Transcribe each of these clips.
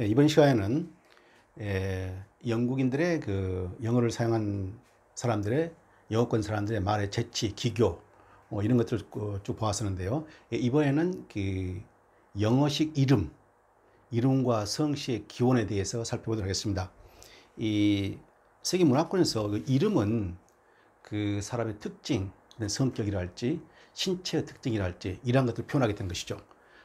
예, 이번 시간에는 예, 영국인들의 그 영어를 사용한 사람들의 여호권 사람들의 말의 재치, 기교 뭐 이런 것들을 쭉 보았었는데요. 예, 이번에는 그 영어식 이름, 이름과 성씨의 기원에 대해서 살펴보도록 하겠습니다. 이 세계 문화권에서 그 이름은 그 사람의 특징, 성격이랄지 신체의 특징이랄지 이런 것들을 표현하게 된 것이죠.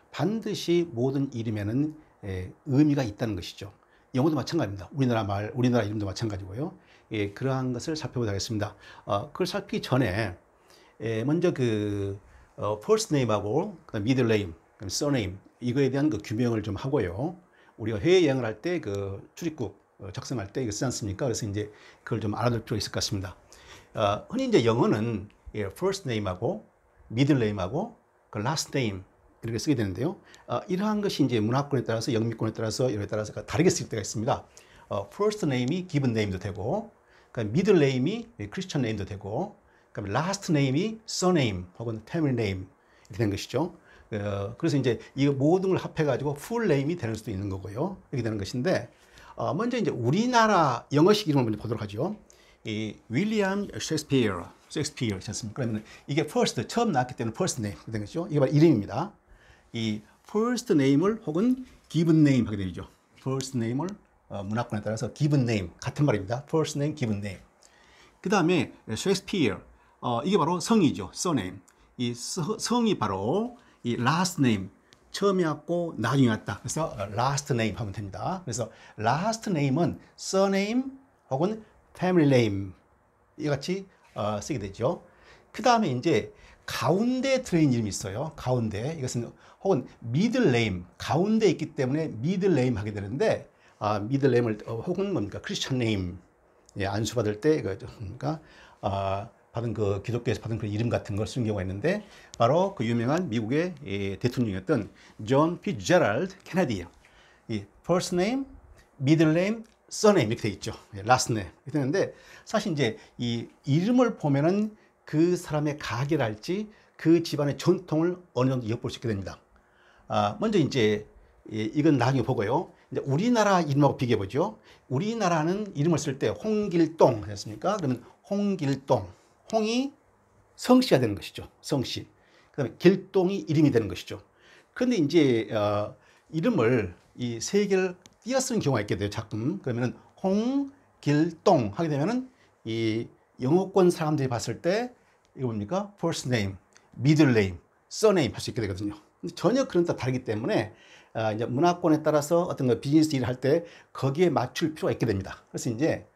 반드시 모든 이름에는 예, 의미가 있다는 것이죠. 영어도 마찬가지입니다. 우리나라 말, 우리나라 이름도 마찬가지고요. 예, 그러한 것을 살펴보도록 하겠습니다. 어, 그걸 살피기 전에 예, 먼저 그 어, first name하고 그다음 middle name, surname 이거에 대한 그 규명을 좀 하고요. 우리가 해외 여행을 할 때 그 출입국 어, 작성할 때 이거 쓰지 않습니까? 그래서 이제 그걸 좀 알아둘 필요가 있을 것 같습니다. 어, 흔히 이제 영어는 예, first name하고 middle name하고 그 last name 이렇게 쓰게 되는데요. 어, 이러한 것이 이제 문화권에 따라서 영미권에 따라서 여러 따라서 다르게 쓸 때가 있습니다. 어, first name이 given name도 되고, 그러니까 middle name이 Christian name도 되고, 그다음에 last name이 surname 혹은 family name 이렇게 되는 것이죠. 어, 그래서 이제 이 모든 걸 합해가지고 full name이 되는 수도 있는 거고요. 이렇게 되는 것인데, 어, 먼저 이제 우리나라 영어식 이름을 먼저 보도록 하죠. 이 윌리엄 셰익스피어, 셰익스피어 있지 않습니까? 그러면 이게 first 처음 나왔기 때문에 first name 이렇게 된 것이죠. 이게 바로 이름입니다. 이 first name을 혹은 given name 하게 되죠. first name을 문학권에 따라서 given name 같은 말입니다. first name, given name. 그 다음에 s 셰익스피 e 어, 이게 바로 성이죠. surname. 이 서, 성이 바로 이 last name 처음에 왔고 나중에 왔다. 그래서 last name 하면 됩니다. 그래서 last name은 surname 혹은 family name 이같이 어, 쓰게 되죠. 그 다음에 이제 가운데 들레인 이름이 있어요. 가운데. 이것은 혹은 미들네임, 가운데 있기 때문에 미들네임 하게 되는데, 아, 미들네임을, 어, 혹은 뭡니까? 크리스천 네임. 예, 안수받을 때, 그, 그러니까, 아, 받은 그 기독교에서 받은 그 이름 같은 걸 쓴 경우가 있는데, 바로 그 유명한 미국의 예, 대통령이었던 존 피제랄드 케네디요. 예이퍼스 r s t name, m i d 이렇게 돼 있죠. 라스 예, a s t n 이렇게 되는데, 사실 이제 이 이름을 보면은 그 사람의 가계랄지 그 집안의 전통을 어느 정도 엿볼 수 있게 됩니다. 아, 먼저 이제 예, 이건 나중에 보고요. 이제 우리나라 이름하고 비교해 보죠. 우리나라는 이름을 쓸 때 홍길동 했습니까? 그러면 홍길동, 홍이 성씨가 되는 것이죠. 성씨. 그다음에 길동이 이름이 되는 것이죠. 그런데 이제 어, 이름을 이 세 개를 띄어쓰는 경우가 있게 돼요. 가끔 그러면 홍길동 하게 되면이 영어권 사람들이 봤을 때 이거 뭡니까? first name, middle name, surname 할수 있게 되거든요. 전혀 그런 다 다르기 때문에 아, 이제 문화권에 따라서 어떤 거 비즈니스 일을 할 때 거기에 맞출 필요가 있게 됩니다. 그래서 이제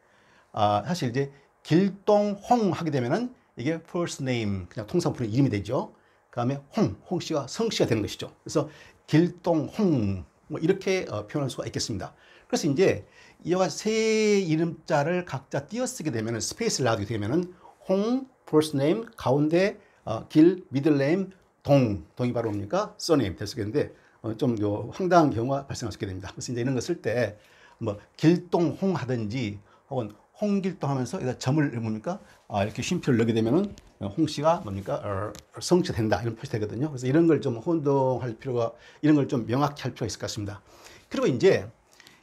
아, 사실 이제 길동홍 하게 되면은 이게 first name 그냥 통상 품르 이름이 되죠. 그다음에 홍, 홍씨가성 씨가 되는 것이죠. 그래서 길동홍 뭐 이렇게 어, 표현할 수가 있겠습니다. 그래서 이제 이와 세 이름자를 각자 띄어쓰게 되면 스페이스를 놔두게 되면 홍, f 스네임 가운데 어, 길, 미들네임, 동, 동이 바로 뭡니까? 써네임 됐었겠는데 어, 좀요 황당한 경우가 발생할 수 있게 됩니다. 그래서 이제 이런 것쓸때뭐 길동홍 하든지 혹은 홍길동 하면서 여기다 점을 뭡니까? 아, 이렇게 쉼표를 넣게 되면은 홍씨가 뭡니까? 어, 성취된다 이런 표시 되거든요. 그래서 이런 걸 좀 혼동할 필요가 이런 걸 좀 명확히 할 필요가 있을 것 같습니다. 그리고 이제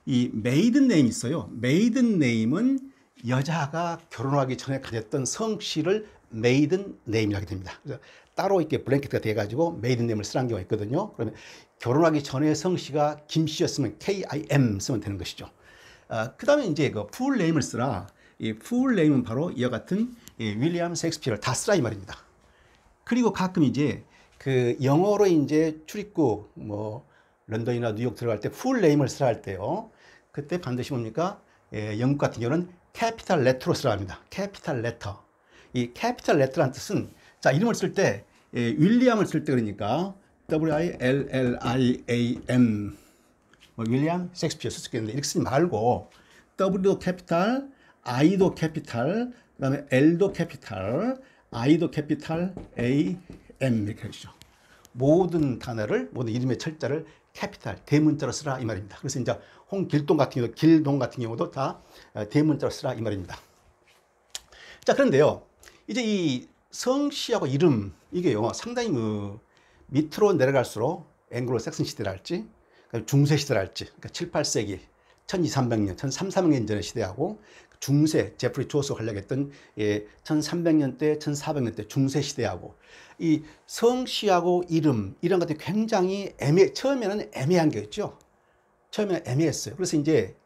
이 메이든 네임 있어요. 메이든 네임은 여자가 결혼하기 전에 가졌던 성씨를 메이든 네임이라고 됩니다. 따로 이렇게 블랭킷가 돼가지고 메이든 네임을 쓰는 라 경우가 있거든요. 그러면 결혼하기 전에 성씨가 김씨였으면 KIM 쓰면 되는 것이죠. 아, 그 다음에 이제 그 풀네임을 쓰라. 이 풀네임은 바로 이와 같은 윌리엄 섹스피를다 쓰라 이 말입니다. 그리고 가끔 이제 그 영어로 이제 출입국 뭐 런던이나 뉴욕 들어갈 때 풀네임을 쓰라 할 때요. 그때 반드시 뭡니까? 예, 영국 같은 경우는 캐피탈 레터로스라 합니다. 캐피탈 레터. 이 캐피탈 레터란 뜻은 자 이름을 쓸때 예, 윌리엄을 쓸 때 그러니까 W I L L I A M 뭐 윌리엄 섹스피어 쓰겠는데 이렇게 쓰지 말고 W도 캐피탈, I도 캐피탈, 그다음에 L도 캐피탈, I도 캐피탈, A M 이렇게 하주죠 모든 단어를 모든 이름의 철자를 캐피탈 대문자로 쓰라 이 말입니다. 그래서 이제 홍길동 같은 경우도 길동 같은 경우도 다 어, 대문자로 쓰라 이 말입니다. 자 그런데요 이제 이 성씨하고 이름 이게요 상당히 그 밑으로 내려갈수록 앵글로색슨 시대랄지 중세 시대랄지 그러니까 7, 8세기 1200년, 1300년 전의 시대하고 중세, 제프리 조스 활약했던 예, 1300년대, 1400년대 중세 시대하고 이 성씨하고 이름 이런 것들이 굉장히 애매 처음에는 애매한 게 있죠. 처음에 애매했어요. 그래서 이제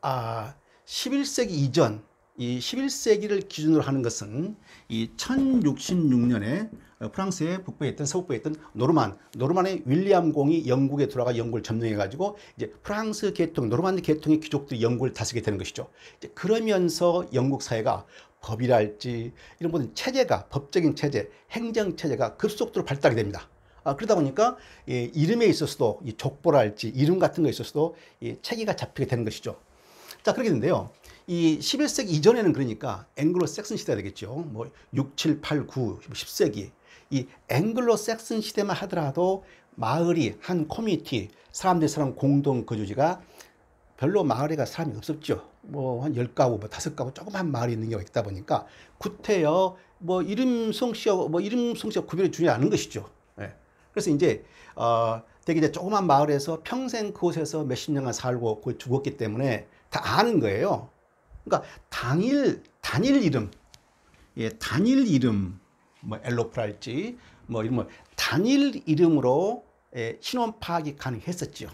아 11세기 이전 이 11세기를 기준으로 하는 것은 이 1066년에 어, 프랑스의 북부에 있던 서북부에 있던 노르만, 노르만의 윌리엄 공이 영국에 들어가 영국을 점령해 가지고 이제 프랑스 계통, 노르만 계통의 귀족들이 영국을 다스리게 되는 것이죠. 이제 그러면서 영국 사회가 법이랄지 이런 모든 체제가 법적인 체제, 행정 체제가 급속도로 발달이 됩니다. 아, 그러다 보니까 예, 이름에 있어서도 이 족보랄지 이름 같은 거에 있어서도 이 체계가 잡히게 되는 것이죠. 자 그렇게 되는요이 11세기 이전에는 그러니까 앵글로 색슨 시대가 되겠죠. 뭐 6, 7, 8, 9, 10세기 이 앵글로 색슨 시대만 하더라도 마을이 한 커뮤니티 사람들 사람 공동 거주지가 별로 마을에가 사람이 없었죠. 뭐한 열가구, 뭐다 가구 조그만 마을이 있는 경우가 있다 보니까 구태여 뭐 이름 성씨와 뭐 이름 성씨와 구별이 중요하는 것이죠. 그래서 이제 어, 되게 이제 조그만 마을에서 평생 그곳에서 몇 십 년간 살고 거 그 죽었기 때문에 다 아는 거예요. 그러니까 당일 단일 이름, 예, 단일 이름, 뭐 엘로프랄지 뭐 이런 뭐 단일 이름으로 예, 신원 파악이 가능했었지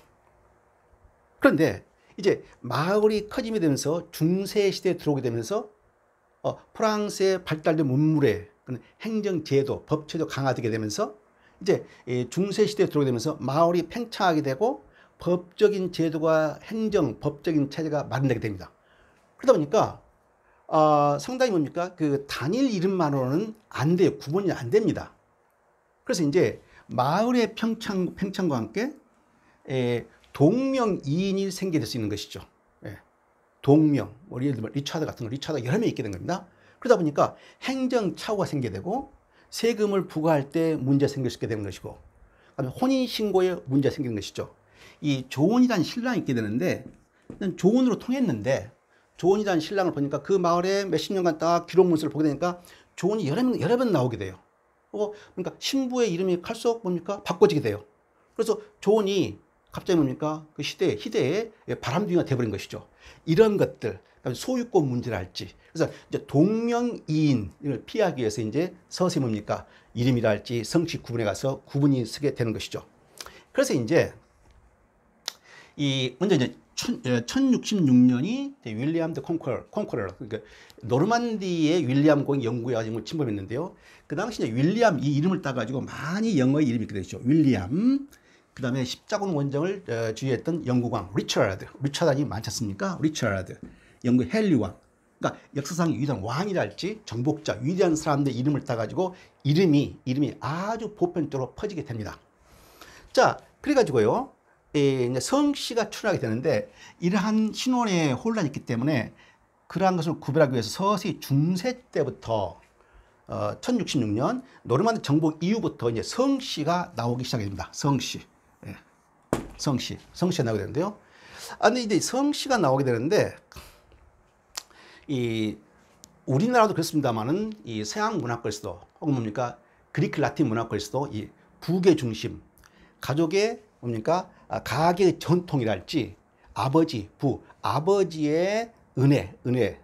그런데 이제 마을이 커지게 되면서 중세 시대에 들어오게 되면서 어, 프랑스의 발달된 문물에 행정 제도, 법 제도 강화되게 되면서 이제 중세 시대에 들어오면서 게되 마을이 팽창하게 되고 법적인 제도가 행정, 법적인 체제가 마련되게 됩니다. 그러다 보니까 어, 아, 상당히 뭡니까? 그 단일 이름만으로는 안 돼요. 구분이 안 됩니다. 그래서 이제 마을의 평창, 팽창과 함께 에, 예, 동명이인이 생기될수 있는 것이죠. 예. 동명, 뭐 예를 들면 리차드 같은 거, 리차드 여러 명 있게 된 겁니다. 그러다 보니까 행정 차후가 생기 되고 세금을 부과할 때 문제 생길 수 있게 되는 것이고 혼인 신고에 문제 생기는 것이죠. 이 조언이란 신랑이 있게 되는데 조언으로 통했는데 조언이란 신랑을 보니까 그 마을에 몇십 년간 딱 기록 문서를 보게 되니까 조언이 여러 번 여러 번 나오게 돼요. 어, 그러니까 신부의 이름이 칼속 뭡니까 바꿔지게 돼요. 그래서 조언이 갑자기 뭡니까 그 시대 희대의 바람둥이가 돼버린 것이죠. 이런 것들 소유권 문제랄지 그래서 이제 동명이인을 피하기 위해서 이제 서세 뭡니까? 이름이랄지성씨 구분에 가서 구분이 쓰게 되는 것이죠. 그래서 이제 이 먼저 이제 천, 1066년이 어, 윌리엄 드 콩커러, 콩커러 그러니까 노르만디의 윌리엄 공이 영국에 가지고 뭐 침범했는데요. 그 당시 이 윌리엄 이 이름을 따 가지고 많이 영어의 이름이 있게 되죠. 윌리엄 그다음에 십자군 원정을 주의했던 어, 영국왕 리처드, 리처단이 많지 않습니까? 리처드. 영국 헨리 왕. 그러니까 역사상 위대한 왕이랄지 정복자, 위대한 사람들 이름을 따가지고 이름이 이름이 아주 보편적으로 퍼지게 됩니다. 자, 그래가지고요. 예, 성씨가 출현하게 되는데 이러한 신원의 혼란이 있기 때문에 그러한 것을 구별하기 위해서 서서히 중세 때부터 어, 1066년 노르만 정복 이후부터 이제 성씨가 나오기 시작합니다. 성씨. 예. 성씨. 성씨가 나오게 되는데요. 아, 근 이제 성씨가 나오게 되는데 이 우리나라도 그렇습니다만은 이 서양 문화권에서도 혹은 뭡니까 그리크 라틴 문화권에서도 이 부계 중심 가족의 뭡니까 아, 가계 전통이랄지 아버지 부 아버지의 은혜 은혜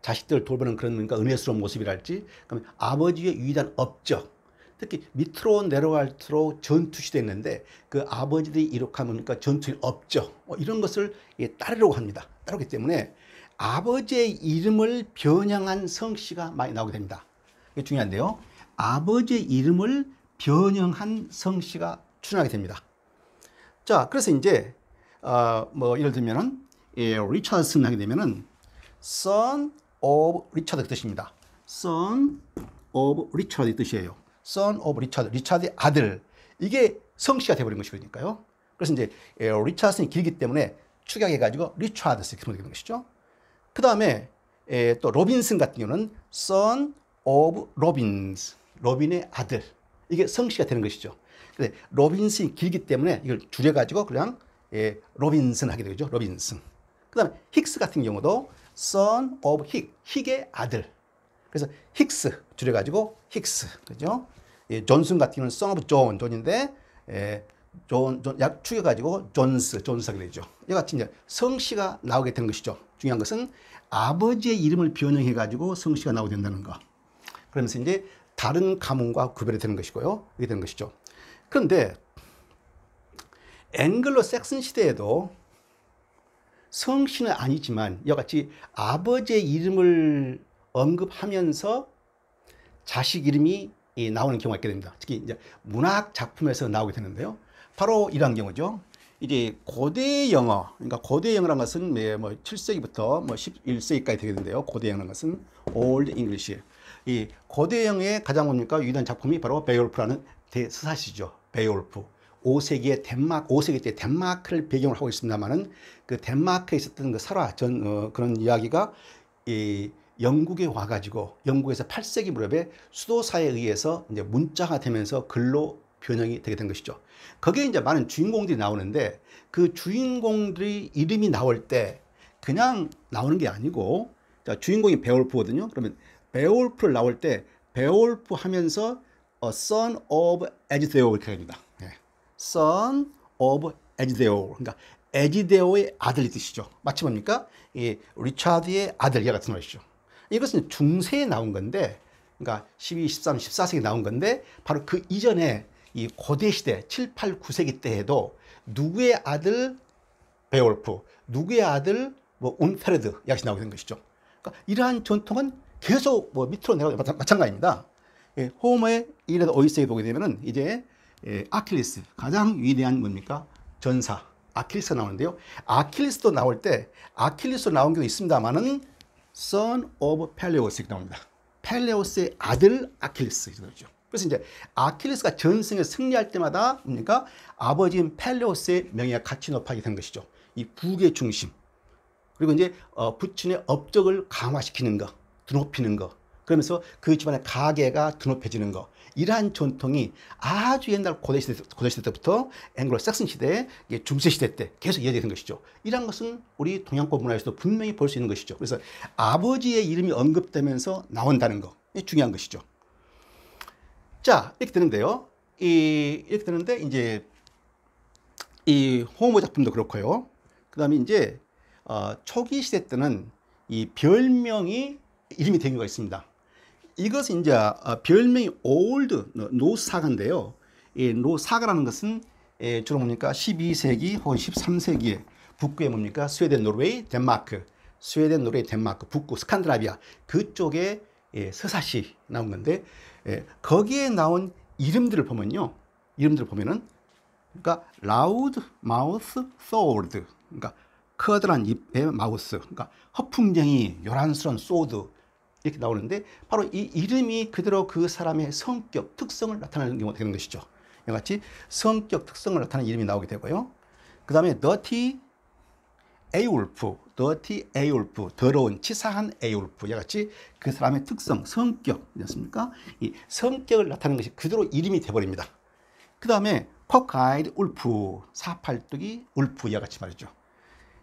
자식들 돌보는 그런 그러 은혜스러운 모습이랄지 그러 아버지의 유일한 업적 특히 밑으로 내려갈수록 전투시됐는데그 아버지들이 이룩한 뭡니까 전투의 업적 뭐 이런 것을 따르려고 합니다 따르기 때문에 아버지의 이름을 변형한 성씨가 많이 나오게 됩니다. 이게 중요한데요. 아버지의 이름을 변형한 성씨가 출연하게 됩니다. 자, 그래서 이제 어, 뭐 예를 들면은 예, 리차드슨 하게 되면은 son of Richard 그 뜻입니다. son of Richard 이 뜻이에요. son of Richard, 리차드의 아들. 이게 성씨가 돼버린 것이거든요. 그래서 이제 예, 리차드슨이 길기 때문에 축약해가지고 리차드슨 이렇게 되는 것이죠. 그 다음에 예, 또 로빈슨 같은 경우는 son of Robins, 로빈의 아들. 이게 성씨가 되는 것이죠. 근데 로빈슨이 길기 때문에 이걸 줄여가지고 그냥 예, 로빈슨 하게 되죠. 로빈슨. 그 다음에 힉스 같은 경우도 son of 힉, 힉의 아들. 그래서 힉스 줄여가지고 힉스. 그죠? 예, 존슨 같은 경우는 son of 존, 존인데 예, 존, 존, 약 죽여가지고 존스, 존스하 되죠. 이 같이 이제 성씨가 나오게 된 것이죠. 중요한 것은 아버지의 이름을 변형해가지고 성씨가 나오게 된다는 거. 그러면서 이제 다른 가문과 구별이 되는 것이고요. 이게 되는 것이죠. 그런데 앵글로 섹슨 시대에도 성씨는 아니지만 이 같이 아버지의 이름을 언급하면서 자식 이름이 나오는 경우가 있게 됩니다. 특히 이제 문학 작품에서 나오게 되는데요. 바로 이러한 경우죠. 이제 고대 영어, 그러니까 고대 영어란 것은 네, 뭐 7세기부터 뭐 11세기까지 되겠는데요. 고대 영어란 것은 Old English. 이 고대 영어의 가장 뭡니까 유일한 작품이 바로 베올프라는 대스사시죠. 베올프 5세기의 덴마크, 5세기 때 덴마크를 배경으로 하고 있습니다만은 그 덴마크에 있었던 그 설화 전 어, 그런 이야기가 이 영국에 와가지고 영국에서 8세기 무렵에 수도사에 의해서 이제 문자가 되면서 글로 변형이 되게 된 것이죠. 거기에 이제 많은 주인공들이 나오는데 그 주인공들의 이름이 나올 때 그냥 나오는 게 아니고 자, 주인공이 베올프거든요. 그러면 베올프를 나올 때 베올프 하면서 어, son of 에지데오 이렇게 됩니다. 예. son of 에지데오. 그러니까 에지데오의 아들이 뜻이죠. 마치 뭡니까? 이 리차드의 아들 이와 같은 말이죠. 이것은 중세에 나온 건데, 그러니까 12, 13, 14세기에 나온 건데, 바로 그 이전에 이 고대 시대 7, 8, 9세기 때에도 누구의 아들 베올프, 누구의 아들 뭐 운페르드 약시 나오게 된 것이죠. 그러니까 이러한 전통은 계속 뭐 밑으로 내려가 마찬, 가지입니다 예, 호모의 이레도 오이세에 보게 되면은 이제 예, 아킬리스 가장 위대한 뭡니까 전사 아킬리스 나오는데요. 아킬리스도 나올 때아킬리스 나온 경우 있습니다만은 Son of Peleus 나옵니다. 펠레오스의 아들 아킬리스 이죠 그래서 이제 아킬레스가 전승에 승리할 때마다 뭡니까? 아버지인 펠레오스의 명예가 같이 높아지게 된 것이죠. 이 국의 중심. 그리고 이제 어, 부친의 업적을 강화시키는 거, 드높이는 거. 그러면서 그 집안의 가계가 드높여지는 거. 이러한 전통이 아주 옛날 고대 시대, 고대 시대 때부터 앵글로 색슨 시대, 중세 시대 때 계속 이어지는 것이죠. 이러한 것은 우리 동양권 문화에서도 분명히 볼 수 있는 것이죠. 그래서 아버지의 이름이 언급되면서 나온다는 거. 중요한 것이죠. 자, 이렇게 되는데요. 이, 이렇게 되는데, 이제, 이 호모 작품도 그렇고요. 그 다음에 이제, 어, 초기 시대 때는 이 별명이 이름이 된 경우가 있습니다. 이것은 이제 어, 별명이 올드 노사가인데요. 이 노사가라는 것은 예, 주로 뭡니까 12세기 혹은 13세기에 북구에 뭡니까 스웨덴, 노르웨이, 덴마크, 스웨덴, 노르웨이, 덴마크, 북구 스칸드라비아 그쪽에 예, 서사시 나온 건데 예, 거기에 나온 이름들을 보면요. 이름들을 보면은 그러니까 라우드 마우스 소드 그러니까 커다란 잎의 마우스 그러니까 허풍쟁이 요란스러운 소드 이렇게 나오는데 바로 이 이름이 그대로 그 사람의 성격 특성을 나타내는 경우가 되는 것이죠. 이와 같이 성격 특성을 나타내는 이름이 나오게 되고요. 그 다음에 d 티 에이울프, 더티 에이울프, 더러운, 치사한 에이울프와 같이 그 사람의 특성, 성격, 이었습니까이 성격을 나타내는 것이 그대로 이름이 돼버립니다. 그 다음에 코카이드 울프, 사팔뚝이 울프 이와 같이 말이죠.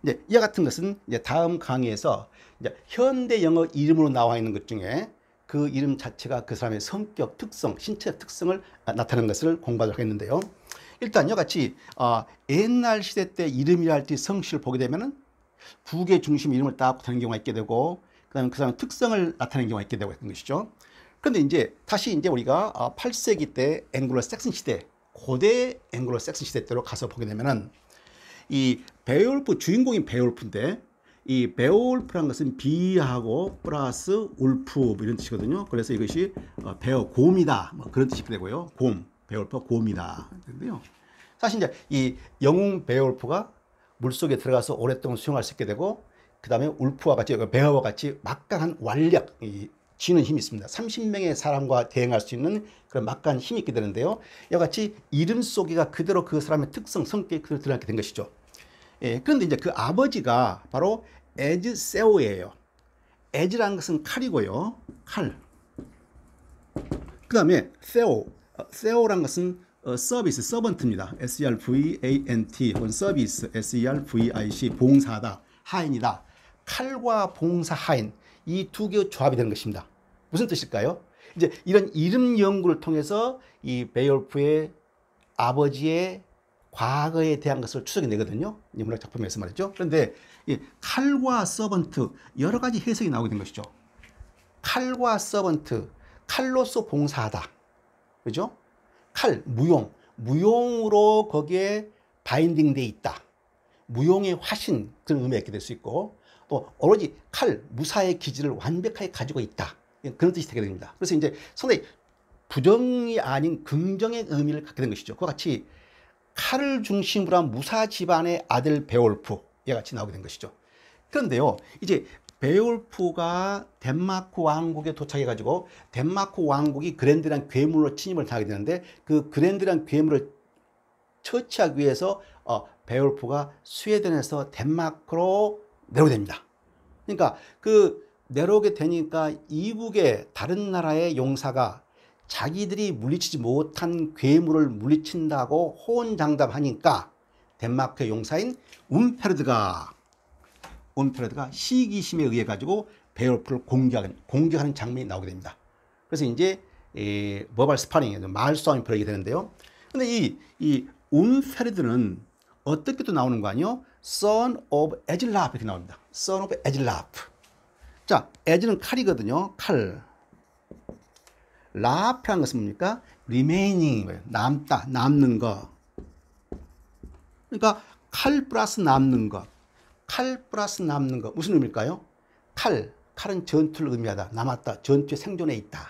이제 이와 같은 것은 이제 다음 강의에서 이제 현대 영어 이름으로 나와 있는 것 중에 그 이름 자체가 그 사람의 성격, 특성, 신체 특성을 아, 나타내는 것을 공부하도록 했는데요. 일단 요같이 어, 옛날 시대 때 이름이랄지 성씨를 보게 되면은 북의 중심 이름을 딱나타는 경우가 있게 되고 그다음에 그 사람의 특성을 나타내는 경우가 있게 되고 했던 것이죠. 그런데 이제 다시 이제 우리가 어, 8세기 때 앵글로 색슨 시대 고대 앵글로 색슨 시대 때로 가서 보게 되면은 이 베올프 주인공인 베올프인데 이 베올프란 것은 비하고 플러스 울프 뭐 이런 뜻이거든요. 그래서 이것이 어, 베어 곰이다 뭐 그런 뜻이 되고요. 곰 베올프 곰이다. 근데요. 사실 이제 이 영웅 베올프가 물속에 들어가서 오랫동안 수영할 수 있게 되고 그다음에 울프와 같이 베어와 그러니까 같이 막강한 완력 이 쥐는 힘이 있습니다. 30명의 사람과 대응할 수 있는 그런 막강한 힘이 있게 되는데요. 이와 같이 이름 속이가 그대로 그 사람의 특성, 성격이 그대로 드러나게 된 것이죠. 예, 그런데 이제 그 아버지가 바로 에즈세오예요. 에즈라는 것은 칼이고요. 칼. 그 다음에 세오, 어, 세오란 것은 어, 서비스, 서번트입니다. servant 서비스, servic, 봉사다, 하인이다. 칼과 봉사 하인 이 두 개의 조합이 되는 것입니다. 무슨 뜻일까요? 이제 이런 이름 연구를 통해서 이베올프의 아버지의 과거에 대한 것을 추적해내거든요. 이 문학 작품에서 말이죠. 그런데 이 칼과 서번트 여러 가지 해석이 나오게 된 것이죠. 칼과 서번트, 칼로서 봉사하다. 그죠? 칼, 무용. 무용으로 거기에 바인딩 돼 있다. 무용의 화신 그런 의미가 있게 될 수 있고 또 오로지 칼, 무사의 기질을 완벽하게 가지고 있다. 그런 뜻이 되게 됩니다. 그래서 이제 상당히 부정이 아닌 긍정의 의미를 갖게 된 것이죠. 그와 같이 칼을 중심으로 한 무사 집안의 아들 베올프 얘 같이 나오게 된 것이죠. 그런데요, 이제 베올프가 덴마크 왕국에 도착해 가지고 덴마크 왕국이 그랜드란 괴물로 침입을 당하게 되는데 그 그랜드란 괴물을 처치하기 위해서 어, 베올프가 스웨덴에서 덴마크로 내려오게 됩니다. 그러니까 그 내려오게 되니까 이국의 다른 나라의 용사가 자기들이 물리치지 못한 괴물을 물리친다고 호언장담하니까 덴마크의 용사인 움페르드가 온프레드가 시기심에 의해 가지고 베어프를 공격하는, 공격하는 장면이 나오게 됩니다. 그래서 이제 이 모발 스파링, 마싸움이 벌어지게 되는데요. 근데 이, 이 온페르드는 어떻게 또 나오는 거 아니요? Son of Ezlaf 이렇게 나옵니다. Son of Ezlaf. 자, 에즈는 칼이거든요. 칼. 라프 것은 뭡니까? remaining 남다, 남는 거. 그러니까 칼 플러스 남는 것. 칼 플러스 남는 거 무슨 의미일까요? 칼, 칼은 전투를 의미하다. 남았다. 전투의 생존에 있다.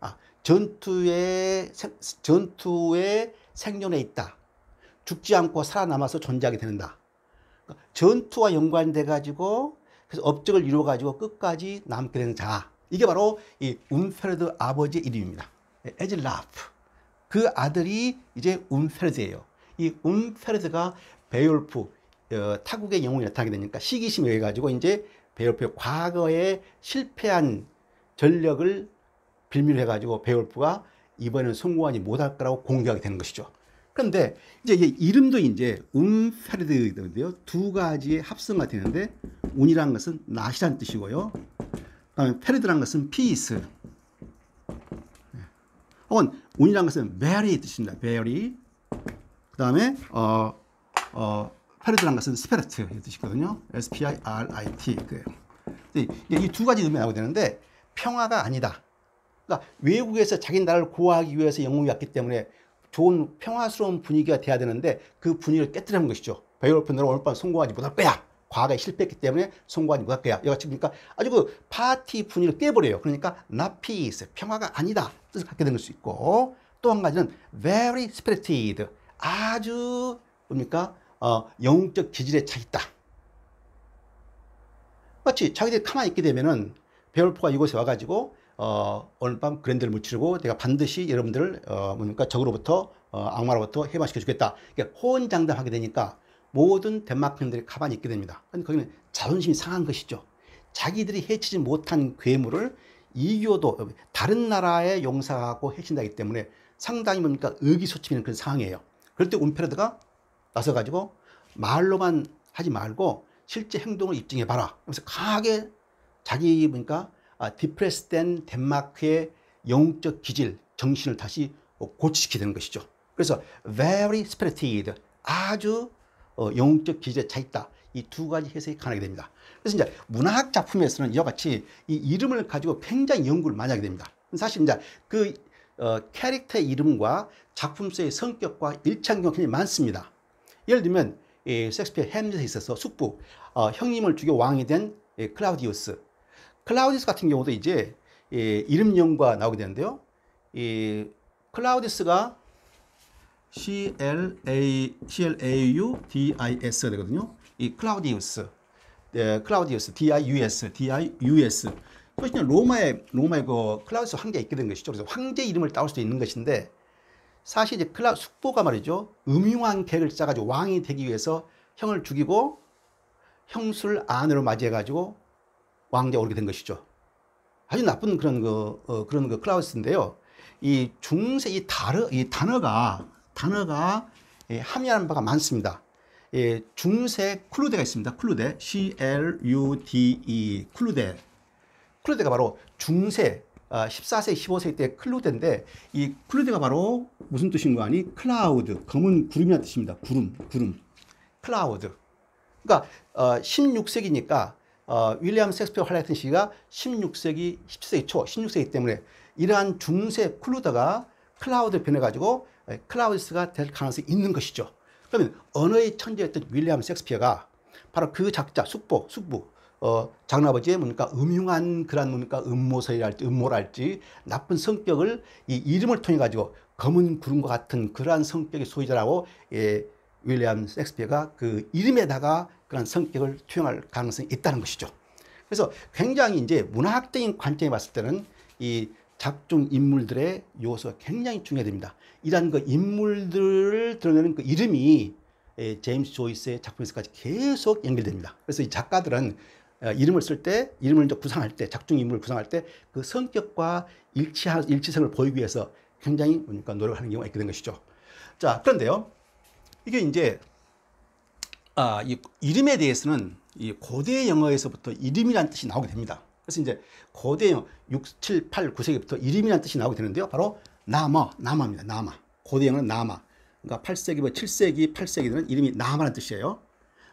아, 전투의 전투의 생존에 있다. 죽지 않고 살아남아서 존재하게 된다. 그러니까 전투와 연관돼 가지고 그래서 업적을 이루어 가지고 끝까지 남게 되는 자. 이게 바로 이 움페르드 아버지의 이름입니다. 예, 에질라프. 그 아들이 이제 움페르드예요. 이 움페르드가 베올프 어, 타국의 영웅이 나타나게 되니까 시기심에 해 가지고 이제 베올프의 과거에 실패한 전력을 빌미로 해가지고 베올프가 이번에는 성공하지 못할 거라고 공격하게 되는 것이죠. 그런데 이제 이름도 이제 음페르드인데요. 두 가지의 합성이 되데 운이란 것은 낫이란 뜻이고요. 그다음 페르드란 것은 피스. 예. 혹은 운이란 것은 메리 뜻입니다. 메리. 그다음에 어 어, 페르드란 것은 스페르트 뜻이거든요. S-P-I-R-I-T 그예요. 이두 가지 의미 나오게 되는데 평화가 아니다. 그러니까 외국에서 자기 나라를 구하기 위해서 영웅이 왔기 때문에 좋은 평화스러운 분위기가 돼야 되는데 그 분위기를 깨뜨리는 것이죠. 베이올프너 오늘 밤 성공하지 못할 거야. 과거에 실패했기 때문에 성공하지 못할 거야. 이같이 그러니까 아주 그 파티 분위기를 깨버려요. 그러니까 나피스 평화가 아니다 뜻을 갖게 되는 수 있고 또 한 가지는 very spirited 아주 뭡니까 어, 영웅적 기질에 차 있다. 마치 자기들이 가만 있게 되면은 베올프가 이곳에 와가지고 어, 오늘 밤 그랜드를 무치르고 내가 반드시 여러분들을 어, 뭡니까 적으로부터 어, 악마로부터 해방시켜 주겠다. 그러니까 호언장담하게 되니까 모든 덴마크인들이 가만히 있게 됩니다. 거기는 자존심이 상한 것이죠. 자기들이 해치지 못한 괴물을 이교도 다른 나라의 용사하고 해친다기 때문에 상당히 뭡니까 의기소침인 그런 상황이에요. 그럴 때 움페르드가 나서 가지고 말로만 하지 말고 실제 행동을 입증해 봐라. 그래서 강하게 자기 보니까 아, 디프레스된 덴마크의 영적 기질, 정신을 다시 고치시게 는 것이죠. 그래서 very spirited, 아주 어, 영적 기질에 차 있다. 이 두 가지 해석이 가능하게 됩니다. 그래서 이제 문학 작품에서는 이와 같이 이 이름을 가지고 굉장히 연구를 많이 하게 됩니다. 사실 이제 그 어, 캐릭터의 이름과 작품 속의 성격과 일치한 경우가 굉장히 많습니다. 예를 들면 이 예, 섹스피어 햄릿에 있어서 숙부 어, 형님을 죽여 왕이 된 예, 클라우디우스 클라우디우스 같은 경우도 이제 예, 이름 영과 나오게 되는데요. 이 예, 클라우디스가 우 C L A C L A U D I S 되거든요. 이 클라우디우스, 네, 클라우디우스 D I U S D I U S 그것이 로마의 로마의 그 클라우디우스 황제가 있게 된 것이죠. 그래서 황제 이름을 따올 수도 있는 것인데 사실 이제 클라 숙보가 말이죠. 음흉한 계획을 짜가지고 왕이 되기 위해서 형을 죽이고 형수를 아로 맞이해가지고 왕자 오르게 된 것이죠. 아주 나쁜 그런 그 어, 그런 그 클라우스인데요. 이 중세 이 단어 이 단어가 단어가 예, 함유하는 바가 많습니다. 예, 중세 클루데가 있습니다. 클루데 C L U D E 클루데 클루데가 바로 중세 14세, 아, 15세 때 클루드인데 이 클루드가 바로 무슨 뜻인가 하니 클라우드, 검은 구름이라 뜻입니다. 구름, 구름. 클라우드. 그러니까 16세기니까 어, 어, 윌리엄 섹스피어 할라이튼 씨가 16세기, 17세기 초, 16세기 때문에 이러한 중세 클루드가 클라우드 변해가지고 예, 클라우디스가 될 가능성이 있는 것이죠. 그러면 언어의 천재였던 윌리엄 섹스피어가 바로 그 작자, 숙보, 숙부, 어, 장남아버지의 뭡니까 음흉한 그런 뭡니까 음모설이랄지 음모랄지 나쁜 성격을 이 이름을 통해 가지고 검은 구름과 같은 그러한 성격의 소유자라고 예, 윌리엄 섹스피어가 그 이름에다가 그런 성격을 투영할 가능성이 있다는 것이죠. 그래서 굉장히 이제 문학적인 관점에 봤을 때는 이 작중 인물들의 요소가 굉장히 중요해집니다 이러한 그 인물들을 드러내는 그 이름이 예, 제임스 조이스의 작품에서까지 계속 연결됩니다. 그래서 이 작가들은 어, 이름을 쓸 때, 이름을 이제 구상할 때, 작중 인물을 구상할 때 그 성격과 일치 일치성을 보이기 위해서 굉장히 그러 그러니까 노력하는 경우가 있게 된 것이죠. 자, 그런데요. 이게 이제 아, 이 이름에 대해서는 이 고대 영어에서부터 이름이란 뜻이 나오게 됩니다. 그래서 이제 고대 영어 6, 7, 8, 9세기부터 이름이란 뜻이 나오게 되는데요. 바로 남아 남아입니다. 남아. 고대 영어는 남아. 그러니까 8세기부터 7세기, 8세기들은 뭐 이름이 남아라는 뜻이에요.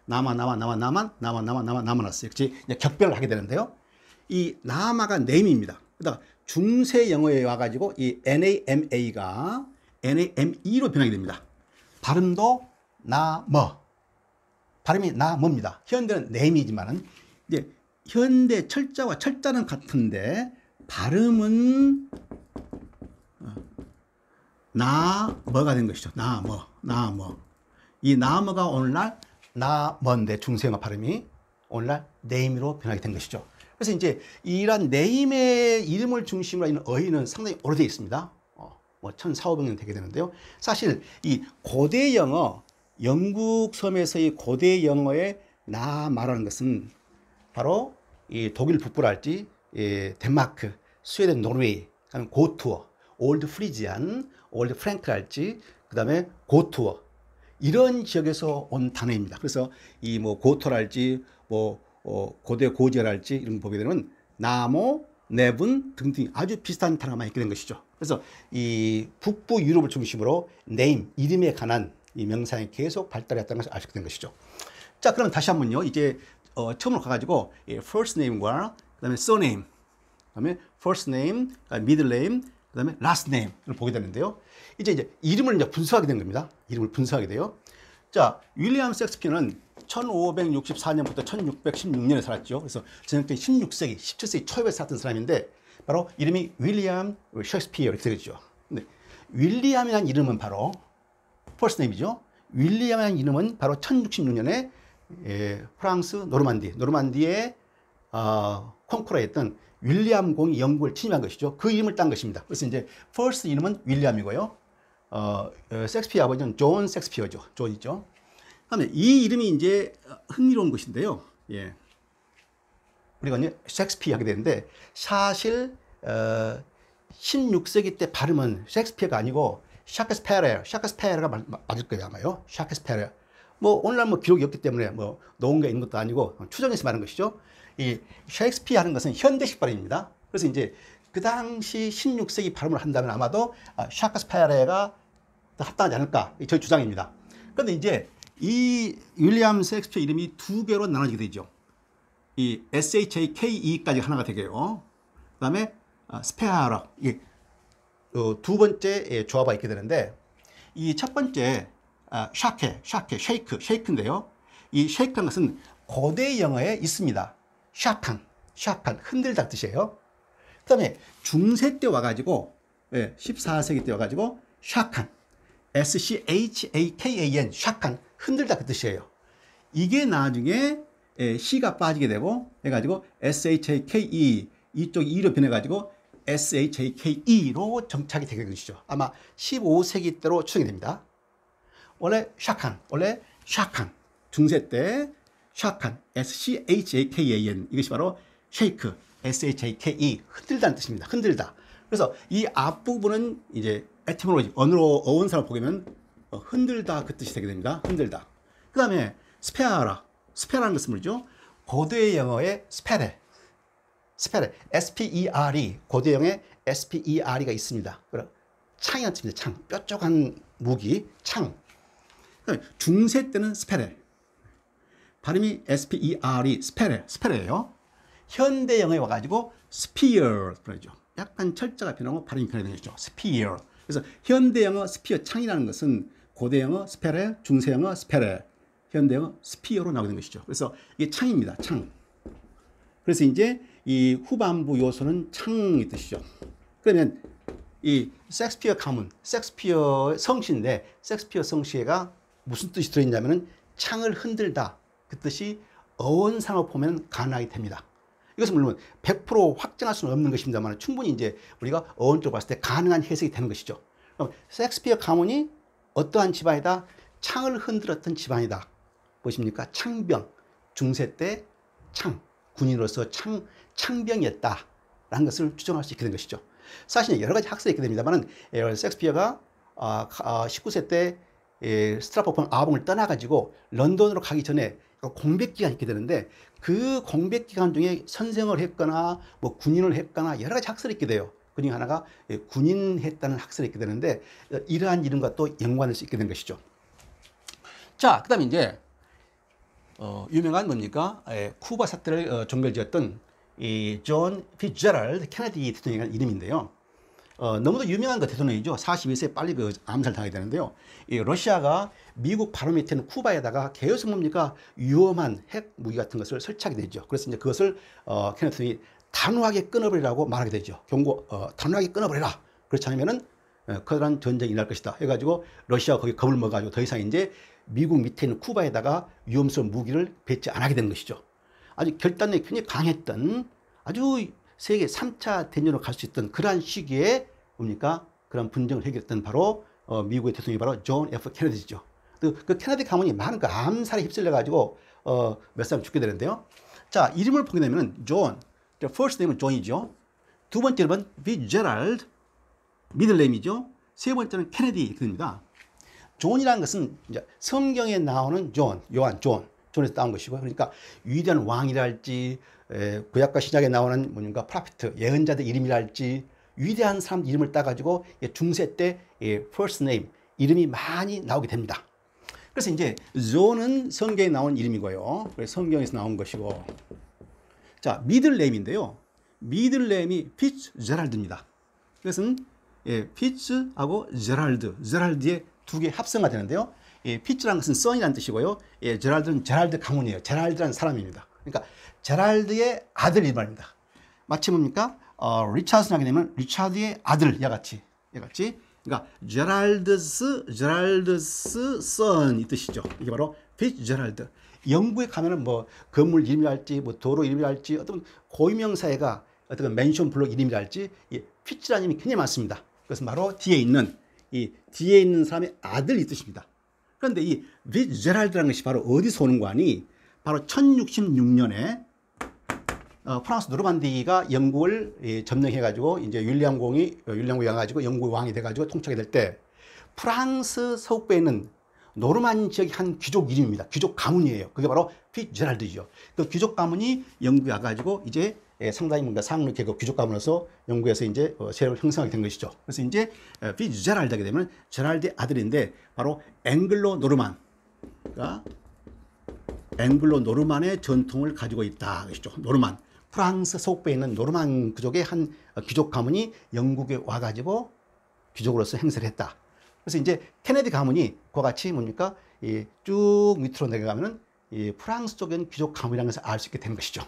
나아나아나아나아나아나아나아나아났어요 그치? 이제 격별을 하게 되는데요. 이 남아가 네임입니다. 그러다가 그러니까 중세 영어에 와가지고 이 NAMA가 NAME로 변하게 됩니다. 발음도 나머. 발음이 나머입니다. 현대는 네임이지만은 이제 현대 철자와 철자는 같은데 발음은 어, 나머가 된 것이죠. 나머, 나머. 이 나머가 오늘날 나 먼데 중세영어 발음이 오늘날 네임으로 변하게 된 것이죠. 그래서 이제 이러한 네임의 이름을 중심으로 하는 어휘는 상당히 오래되어 있습니다. 어, 뭐 1400년 되게 되는데요. 사실 이 고대 영어, 영국 섬에서의 고대 영어의 나 말하는 것은 바로 이 독일 북부랄지 이 예, 덴마크, 스웨덴, 노르웨이, 고투어, 올드 프리지안, 올드 프랭크랄지, 그 다음에 고투어, 이런 지역에서 온 단어입니다. 그래서 이 뭐 고토랄지 뭐 어, 고대 고제랄지 이런 거 보게 되면 나무, 내분 등등 아주 비슷한 단어만 있게 된 것이죠. 그래서 이 북부 유럽을 중심으로 네임, 이름에 관한 이 명상이 계속 발달했다는 것을 아시게 된 것이죠. 자, 그럼 다시 한번요. 이제 어, 처음으로 가가지고 예, first name과 그다음에 surname, 그다음에 first name, middle name, 그 다음에 last name를 보게 되는데요. 이제 이제 이름을 이제 분석하게 된 겁니다. 이름을 분석하게 돼요. 자, 윌리엄 섹스피어는 1564년부터 1616년에 살았죠. 그래서 전형적인 16세기, 17세기 초에 살았던 사람인데 바로 이름이 윌리엄 셰익스피어 이렇게 되겠죠. 근데 네. 윌리엄이라는 이름은 바로 퍼스 네임이죠. 윌리엄이라는 이름은 바로 1066년에 예, 프랑스 노르만디, 노르만디의 어, 콩쿠라에 있던 윌리엄 공이 영국을 침입한 것이죠. 그 이름을 딴 것입니다. 그래서 이제 퍼스트 이름은 윌리엄이고요. 어, 섹스피어 어, 아버지는 존 섹스피어죠. 존이죠. 다음에 이 이름이 이제 흥미로운 것인데요. 예. 우리가 이제 섹스피어 하게 되는데 사실 어, 16세기 때 발음은 섹스피어가 아니고 샤크스페레, 샤크스페레가 맞을 거예요 아마요. 샤크스페레. 뭐 오늘날 뭐 기록이 없기 때문에 뭐 놓은 게 있는 것도 아니고 추정해서 말한 것이죠. 이 셰익스피어 하는 것은 현대식 발음입니다. 그래서 이제 그 당시 16세기 발음을 한다면 아마도 아, 샤크스페이어가 합당하지 않을까 저희 주장입니다. 그런데 이제 이 윌리엄 셰익스피어 이름이 두 개로 나눠지게 되죠. 이 SHAKE까지 하나가 되게요. 그 다음에 아, 스페아러 이두 어, 번째 예, 조합이 있게 되는데 이 첫 번째 아, 샤케, 샤케, 쉐이크, 쉐이크인데요. 이 쉐이크라는 것은 고대 영어에 있습니다. 샤탕, 샤탄, 흔들다 뜻이에요. 그 다음에 중세 때 와가지고, 14세기 예, 때 와가지고, 샤칸, S-C-H-A-K-A-N, 샤칸, 흔들다 그 뜻이에요. 이게 나중에 예, C가 빠지게 되고, 해가지고 S-H-A-K-E, 이쪽 E로 변해가지고 S-H-A-K-E로 정착이 되게 되시죠. 아마 15세기 때로 추정이 됩니다. 원래 샤칸, 원래 샤칸, 중세 때 샤칸, S-C-H-A-K-A-N. 이것이 바로 쉐이크, S-H-A-K-E. 흔들다는 뜻입니다. 흔들다. 그래서 이 앞부분은 이제 에티모로지, 언어로 어원사를 보면 게되 흔들다 그 뜻이 되게 됩니다. 흔들다. 그 다음에 스페아라, 스페라는 것은 뭐죠? 고대 영어의 스페레, 스페레, S-P-E-R-E, 고대 영어의 S-P-E-R-E가 있습니다. 창이란 뜻입니다. 창, 뾰족한 무기, 창. 중세 때는 스페레, 발음이 S-P-E-R이 e, 스펠, 스펠이에요. 현대 영에 와가지고 s p h 약간 철자가 변하고 발음이 변해겠죠 s p h 그래서 현대 영어 스피어 창이라는 것은 고대 영어 스펠에, 중세 영어 스펠에, 현대 영어 스피어로 나오는 것이죠. 그래서 이게 창입니다. 창. 그래서 이제 이 후반부 요소는 창이 뜻이죠. 그러면 이 섹스피어 가문, 섹스피어 성시인데 섹스피어 성시가 무슨 뜻이 들어있냐면 창을 흔들다, 그 뜻이 어원 산업 보면 가능하게 됩니다. 이것은 물론 100% 확정할 수는 없는 것입니다만 충분히 이제 우리가 어원 쪽으로 봤을 때 가능한 해석이 되는 것이죠. 그럼 섹스피어 가문이 어떠한 집안이다? 창을 흔들었던 집안이다. 보십니까? 창병. 중세 때 창, 군인으로서 창, 창병이었다. 라는 것을 추정할 수 있게 된 것이죠. 사실 여러 가지 학설이 있게 됩니다만 섹스피어가 19세 아, 아, 때 예, 스트라포폰 아봉을 떠나가지고 런던으로 가기 전에 그러니까 공백 기간이 있게 되는데 그 공백 기간 중에 선생을 했거나 뭐 군인을 했거나 여러 가지 학설이 있게 돼요. 그중 하나가 예, 군인했다는 학설이 있게 되는데 어, 이러한 이름과 또 연관할 수 있게 된 것이죠. 자, 그 다음에 이제 어, 유명한 뭡니까? 에, 예, 쿠바 사태를 어, 종결지었던 이 존 피제랄드 케네디 대통령의 이름인데요. 어, 너무도 유명한 거 그 대통령이죠. 42세 빨리 그 암살 당하게 되는데요. 이 러시아가 미국 바로 밑에 는 쿠바에다가 개요성 뭡니까 위험한 핵 무기 같은 것을 설치하게 되죠. 그래서 이제 그것을 어, 케네스이 단호하게 끊어버리라고 말하게 되죠. 경고 어, 단호하게 끊어버리라. 그렇지 않으면은 커다란 어, 전쟁이 일어날 것이다. 해가지고 러시아가 거기 겁을 먹어가지고 더 이상 이제 미국 밑에 있는 쿠바에다가 위험성 무기를 배치 안 하게 되는 것이죠. 아주 결단력이 굉장히 강했던 아주 세계 3차 대전으로 갈 수 있던 그러한 시기에 뭡니까? 그런 분쟁을 해결했던 바로 어, 미국의 대통령이 바로 존 F 케네디죠. 그, 그 케네디 가문이 많은 그 암살에 휩쓸려 가지고 어, 몇 사람 죽게 되는데요. 자, 이름을 보게 되면은 존. first name은 존이죠. 두 번째 이름은 비제랄드. 미들 네임이죠. 세 번째는 케네디 됩니다. 존이라는 것은 이제 성경에 나오는 존, 요한 존, 존에서 따온 것이고요. 그러니까 위대한 왕이랄지 구약과 신약에 나오는 뭔가 프라피트 예언자들 이름이랄지 위대한 사람 이름을 따가지고 중세 때 first name 이름이 많이 나오게 됩니다. 그래서 이제 존은 성경에 나온 이름이고요. 성경에서 나온 것이고 자 미들네임인데요. 미들네임이 피츠 제랄드입니다. 이것은 예, 피츠하고 제랄드, 제랄드의 두 개 합성화 되는데요. 예, 피츠라는 것은 선이라는 뜻이고요. 예, 제랄드는 제랄드 가문이에요. 제랄드라는 사람입니다. 그러니까 제랄드의 아들 이 말입니다. 마치 뭡니까? 어, 리차드슨 하게 되면 리차드의 아들 이같이 이같이 그러니까 제랄드스 제랄드스 선 이 뜻이죠. 이게 바로 피제랄드. 영국에 가면은 뭐 건물 이름이랄지 뭐 도로 이름이랄지 어떤 고유명사가 어떤 맨션 블록 이름이랄지 이 피치라는 이름이 굉장히 많습니다. 그것은 바로 뒤에 있는 이 뒤에 있는 사람의 아들 이 뜻입니다. 그런데 이 비제랄드라는 것이 바로 어디서 오는 거 아니? 바로 1066년에 어, 프랑스 노르만디가 영국을 예, 점령해가지고 이제 율리안 공이 율리안 어, 공이 와가지고 영국 왕이 돼가지고 통치하게 될 때 프랑스 서북부에 는 노르만 지역의 한 귀족 이름입니다. 귀족 가문이에요. 그게 바로 피제랄드죠. 그 귀족 가문이 영국에 와가지고 이제 예, 상당히 뭔가 상류 계급 그 귀족 가문으로서 영국에서 이제 어, 세력을 형성하게 된 것이죠. 그래서 이제 어, 피제랄드 하게 되면 제랄드의 아들인데 바로 앵글로 노르만가 앵글로 노르만의 전통을 가지고 있다. 그죠 노르만. 프랑스 속부에 있는 노르만 귀족의 한 귀족 가문이 영국에 와가지고 귀족으로서 행세를 했다. 그래서 이제 케네디 가문이 그와 같이 뭡니까? 이쭉 밑으로 내려가면은 이 프랑스 쪽엔 귀족 가문이라는 것을 알 수 있게 된 것이죠.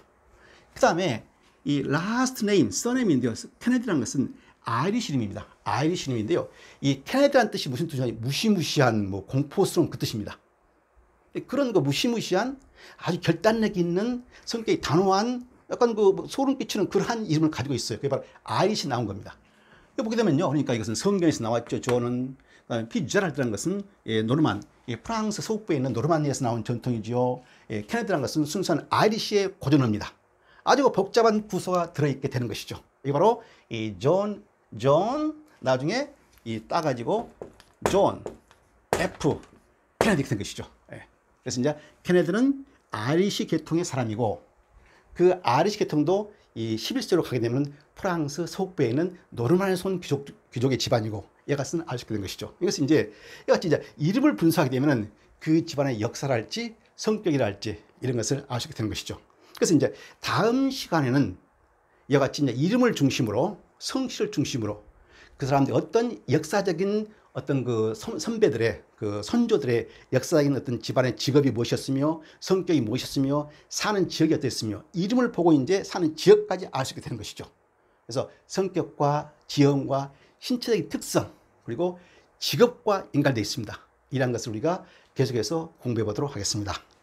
그 다음에 이 라스트 네임, 서네임인데요. 케네디라는 것은 아이리시 님입니다. 아이리시 님인데요. 이 케네디란 뜻이 무슨 뜻이냐? 무시무시한, 뭐, 공포스러운 그 뜻입니다. 네, 그런 거 무시무시한 아주 결단력 있는 성격이 단호한 약간 그 뭐 소름 끼치는 그러한 이름을 가지고 있어요. 그게 바로 아이시 나온 겁니다. 보게 되면요. 그러니까 이것은 성경에서 나왔죠. 저는 피지랄드라는 것은 예, 노르만, 예, 프랑스 서북부에 있는 노르만에서 나온 전통이지요. 예, 캐나다라는 것은 순수한 아이리시의 고전어입니다. 아주 복잡한 구소가 들어있게 되는 것이죠. 이 바로 이 존, 존, 나중에 이 따가지고 존, F, 캐나딕 된 것이죠. 그래서 이제 걔네들은 아리시 계통의 사람이고 그 아리시 계통도 이 11세로 가게 되면 프랑스 속북부에 있는 노르만의 손 귀족, 귀족의 집안이고 얘가 쓴 아리시 된 것이죠. 이것은 이제 이같이 제 이름을 분석하게 되면그 집안의 역사랄지 성격이랄지 이런 것을 아시게 되는 것이죠. 그래서 이제 다음 시간에는 이 같이 이제 이름을 중심으로 성씨를 중심으로 그 사람들이 어떤 역사적인 어떤 그 선배들의 그 선조들의 역사인 적 어떤 집안의 직업이 무엇이었으며 성격이 무엇이었으며 사는 지역이 어땠으며 이름을 보고 이제 사는 지역까지 알 수 있게 되는 것이죠. 그래서 성격과 지형과 신체적인 특성 그리고 직업과 연관되어 있습니다. 이러한 것을 우리가 계속해서 공부해 보도록 하겠습니다.